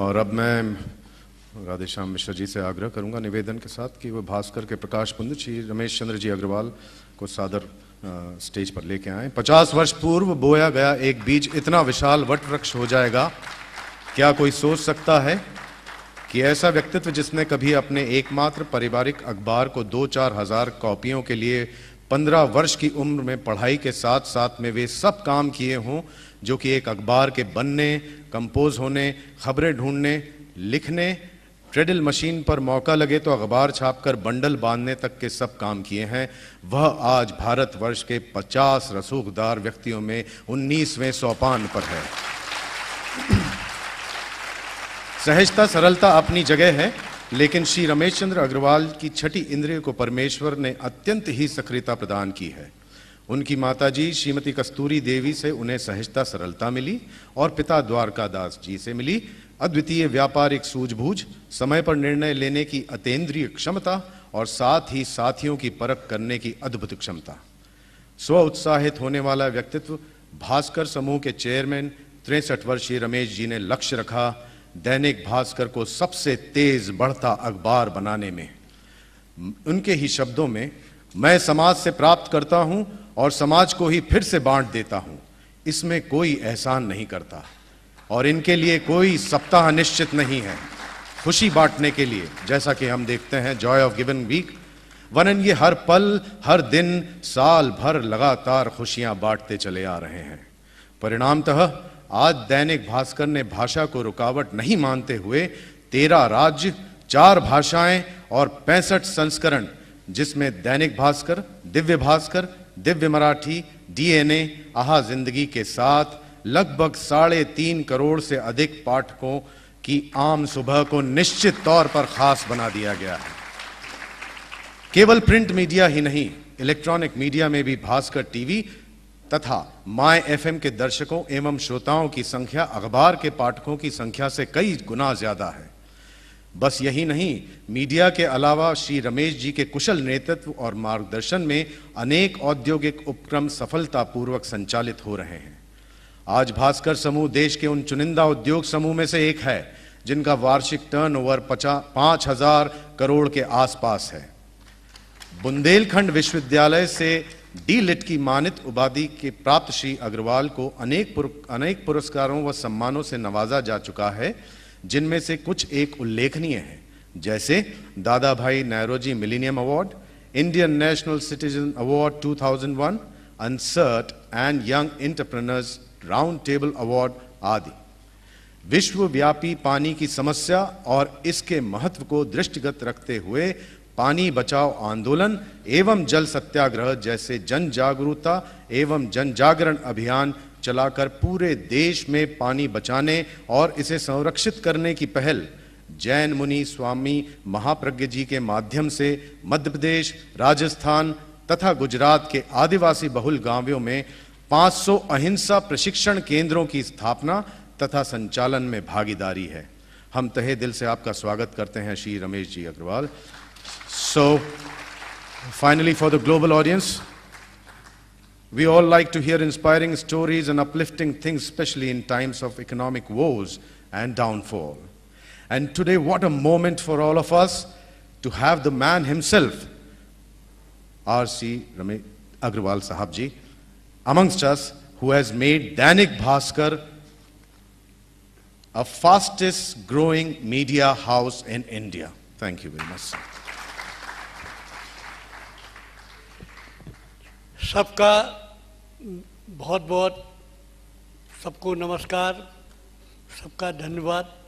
और अब मैं राधेश्याम मिश्रा जी से आग्रह करूंगा निवेदन के साथ कि वह भास्कर के प्रकाश पुंज श्री रमेश चंद्र जी अग्रवाल को सादर स्टेज पर लेके आए पचास वर्ष पूर्व बोया गया एक बीज इतना विशाल वट वृक्ष हो जाएगा क्या कोई सोच सकता है कि ऐसा व्यक्तित्व जिसने कभी अपने एकमात्र पारिवारिक अखबार को दो चार हजार कॉपियों के लिए पंद्रह वर्ष की उम्र में पढ़ाई के साथ साथ में वे सब काम किए हों जो कि एक अखबार के बनने कंपोज होने खबरें ढूंढने लिखने ट्रेडल मशीन पर मौका लगे तो अखबार छापकर बंडल बांधने तक के सब काम किए हैं वह आज भारतवर्ष के 50 रसूखदार व्यक्तियों में 19वें सोपान पर है सहजता सरलता अपनी जगह है लेकिन श्री रमेश चंद्र अग्रवाल की छठी इंद्रिय को परमेश्वर ने अत्यंत ही सक्रियता प्रदान की है उनकी माताजी श्रीमती कस्तूरी देवी से उन्हें सहजता सरलता मिली और पिता द्वारकादास जी से मिली अद्वितीय व्यापारिक सूझबूझ समय पर निर्णय लेने की अतेंद्रिय क्षमता और साथ ही साथियों की परख करने की अद्भुत क्षमता स्व उत्साहित होने वाला व्यक्तित्व भास्कर समूह के चेयरमैन तिरसठ वर्षीय रमेश जी ने लक्ष्य रखा दैनिक भास्कर को सबसे तेज बढ़ता अखबार बनाने में उनके ही शब्दों में मैं समाज से प्राप्त करता हूं और समाज को ही फिर से बांट देता हूं इसमें कोई एहसान नहीं करता और इनके लिए कोई सप्ताह निश्चित नहीं है खुशी बांटने के लिए जैसा कि हम देखते हैं जॉय ऑफ गिवन वीक वरन ये हर पल हर दिन साल भर लगातार खुशियां बांटते चले आ रहे हैं परिणामतः आज दैनिक भास्कर ने भाषा को रुकावट नहीं मानते हुए तेरह राज्य चार भाषाएं और पैंसठ संस्करण जिसमें दैनिक भास्कर दिव्य भास्कर दिव्य मराठी डीएनए आहा जिंदगी के साथ लगभग साढ़े तीन करोड़ से अधिक पाठकों की आम सुबह को निश्चित तौर पर खास बना दिया गया है केवल प्रिंट मीडिया ही नहीं इलेक्ट्रॉनिक मीडिया में भी भास्कर टीवी तथा माय एफएम के दर्शकों एवं श्रोताओं की संख्या अखबार के पाठकों की संख्या से कई गुना ज्यादा है बस यही नहीं मीडिया के अलावा श्री रमेश जी के कुशल नेतृत्व और मार्गदर्शन में अनेक औद्योगिक उपक्रम सफलतापूर्वक संचालित हो रहे हैं आज भास्कर समूह देश के उन चुनिंदा उद्योग समूह में से एक है जिनका वार्षिक टर्नओवर पचा हजार करोड़ के आसपास है बुंदेलखंड विश्वविद्यालय से डी लिट की मानित उपाधि के प्राप्त श्री अग्रवाल को अनेक पुर, अनेक पुरस्कारों व सम्मानों से नवाजा जा चुका है जिनमें से कुछ एक उल्लेखनीय है जैसे Dadabhai Naoroji millennium award Indian national citizen award 2001, Ernst and Young entrepreneurs round table award आदि विश्वव्यापी पानी की समस्या और इसके महत्व को दृष्टिगत रखते हुए पानी बचाओ आंदोलन एवं जल सत्याग्रह जैसे जन जागरूकता एवं जन जागरण अभियान चलाकर पूरे देश में पानी बचाने और इसे संरक्षित करने की पहल जैन मुनि स्वामी महाप्रज्ञ जी के माध्यम से मध्य प्रदेश राजस्थान तथा गुजरात के आदिवासी बहुल गांवों में 500 अहिंसा प्रशिक्षण केंद्रों की स्थापना तथा संचालन में भागीदारी है हम तहे दिल से आपका स्वागत करते हैं Shri Ramesh ji Agrawal so finally for the global audience We all like to hear inspiring stories and uplifting things, especially in times of economic woes and downfall. And today, what a moment for all of us to have the man himself, R.C. Ramit Agrawal Sahabji, amongst us, who has made Danik Bhaskar a fastest growing media house in India. Thank you very much. सबका बहुत बहुत सबको नमस्कार सबका धन्यवाद